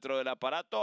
dentro del aparato.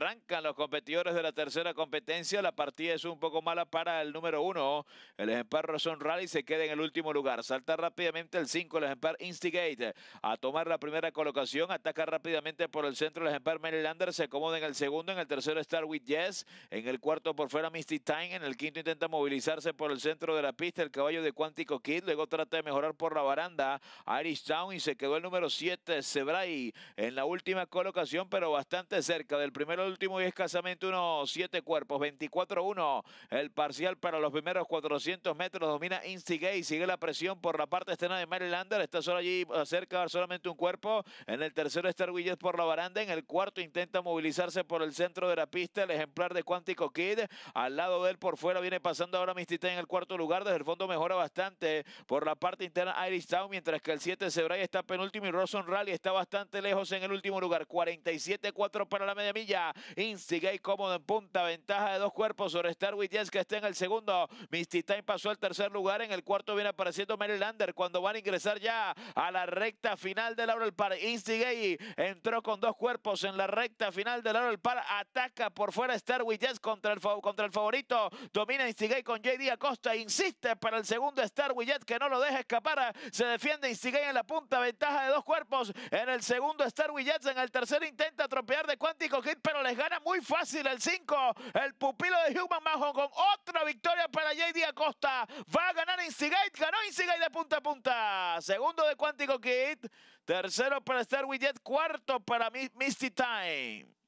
Arrancan los competidores de la tercera competencia. La partida es un poco mala para el número uno. El ejemplar Razón Rally se queda en el último lugar. Salta rápidamente el 5, el ejemplar Instigate. A tomar la primera colocación. Ataca rápidamente por el centro el ejemplar Marylander. Se acomoda en el segundo. En el tercero Star With Yes. En el cuarto por fuera Misty Time. En el quinto intenta movilizarse por el centro de la pista el caballo de Cuántico Kid. Luego trata de mejorar por la baranda. Irish Town y se quedó el número 7, Sebrae En la última colocación, pero bastante cerca del primero último y escasamente unos siete cuerpos. 24-1 el parcial para los primeros 400 metros. Domina Instigate. Sigue la presión por la parte externa de Marylander. Está solo allí cerca solamente un cuerpo. En el tercero está Arguillet por la baranda. En el cuarto intenta movilizarse por el centro de la pista. El ejemplar de Quantico Kid. Al lado de él por fuera viene pasando ahora Mistita en el cuarto lugar. Desde el fondo mejora bastante por la parte interna Irish Town. Mientras que el 7 Sebrae está penúltimo y Roson Rally está bastante lejos en el último lugar. 47-4 para la media milla. Instigate cómodo en punta. Ventaja de dos cuerpos sobre Star With que está en el segundo. Misty Time pasó al tercer lugar. En el cuarto viene apareciendo Lander cuando van a ingresar ya a la recta final del Laurel Park. Instigate entró con dos cuerpos en la recta final del Laurel Park. Ataca por fuera Star Widgets contra el, contra el favorito. Domina Instigate con JD Acosta. Insiste para el segundo Star With que no lo deja escapar. Se defiende Instigate en la punta. Ventaja de dos cuerpos en el segundo Star Widgets, En el tercer intenta atropellar de Cuántico Kid, pero le gana muy fácil el 5. El pupilo de Human Mahon con otra victoria para JD Acosta. Va a ganar Instigate. Ganó Insigate de punta a punta. Segundo de Cuántico Kid. Tercero para Star Widget. Cuarto para Misty Time.